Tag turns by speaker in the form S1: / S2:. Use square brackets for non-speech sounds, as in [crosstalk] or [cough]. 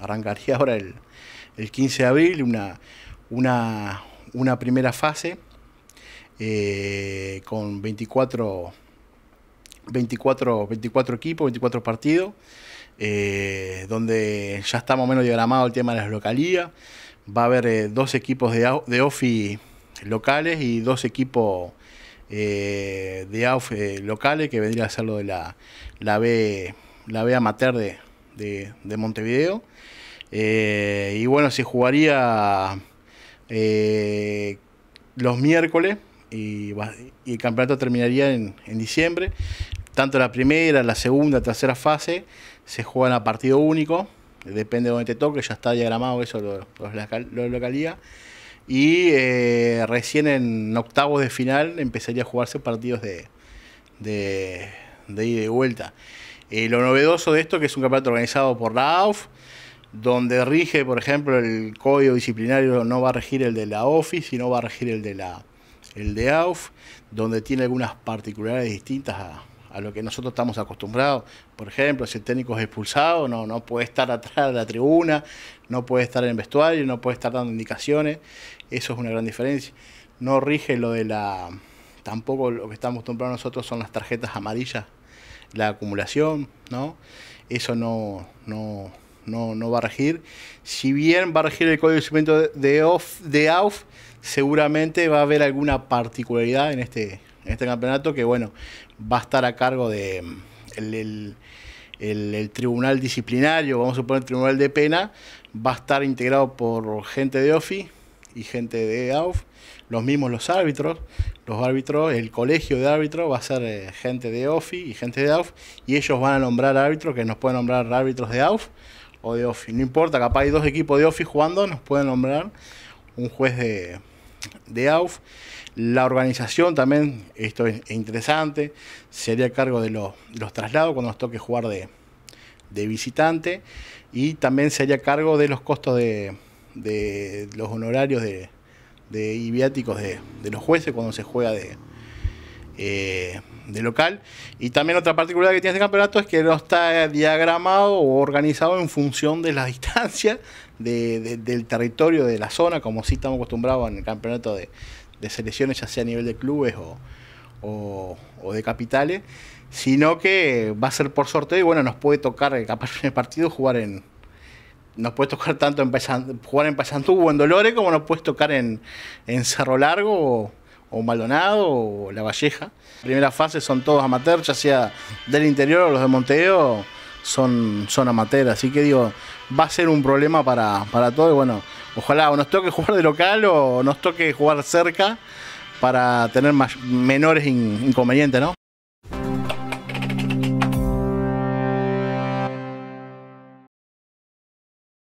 S1: arrancaría ahora el, 15 de abril una, primera fase eh, con 24, 24, 24 equipos, 24 partidos, eh, donde ya está más o menos diagramado el tema de las localías. Va a haber eh, dos equipos de, de OFI locales y dos equipos de AUF locales, que vendría a ser lo de la, la, B, la B amateur de, de, Montevideo. Eh, y bueno, se jugaría eh, los miércoles y, el campeonato terminaría en, diciembre. Tanto la primera, la segunda, tercera fase se juegan a partido único. Depende de donde te toque, ya está diagramado eso, lo, localía. Y eh, recién en octavos de final empezaría a jugarse partidos de, de, de ida y vuelta. Eh, lo novedoso de esto es que es un campeonato organizado por la AUF, donde rige, por ejemplo, el código disciplinario no va a regir el de la OFI, sino va a regir el de la el de AUF, donde tiene algunas particularidades distintas a, a lo que nosotros estamos acostumbrados. Por ejemplo, si el técnico es expulsado, no, no puede estar atrás de la tribuna, no puede estar en vestuario, no puede estar dando indicaciones. Eso es una gran diferencia. No rige lo de la... Tampoco lo que estamos acostumbrados nosotros son las tarjetas amarillas la acumulación, ¿no? Eso no, no, no, va a regir. Si bien va a regir el código de seguimiento de, off, AUF, seguramente va a haber alguna particularidad en este, en este campeonato que, bueno, va a estar a cargo de mm, tribunal disciplinario, vamos a poner tribunal de pena, va a estar integrado por gente de OFI, y gente de AUF, los mismos los árbitros, los árbitros, el colegio de árbitros va a ser eh, gente de OFI y gente de AUF, y ellos van a nombrar árbitros que nos pueden nombrar árbitros de AUF o de OFI, no importa, capaz hay dos equipos de OFI jugando, nos pueden nombrar un juez de, de AUF. La organización también, esto es interesante, sería cargo de los, los traslados cuando nos toque jugar de, de visitante y también sería cargo de los costos de, de los honorarios de, de viáticos de, los jueces cuando se juega de, eh, de local. Y también otra particularidad que tiene este campeonato es que no está diagramado o organizado en función de la [laughs] distancia del territorio de la zona, como sí estamos acostumbrados en el campeonato de, selecciones, ya sea a nivel de clubes o, de capitales, sino que va a ser por sorteo y bueno, nos puede tocar eh, capaz en [laughs] el partido jugar en, nos puede tocar tanto en jugar en Paysandú o en Dolores como nos puede tocar en, Cerro Largo o, Maldonado o La Valleja. Primera fase son todos amateurs, ya sea del interior o los de Monteo, son, son amateurs, así que digo, va a ser un problema para, todos y bueno, ojalá nos toque jugar de local o nos toque jugar cerca para tener más, menores inconvenientes, ¿no?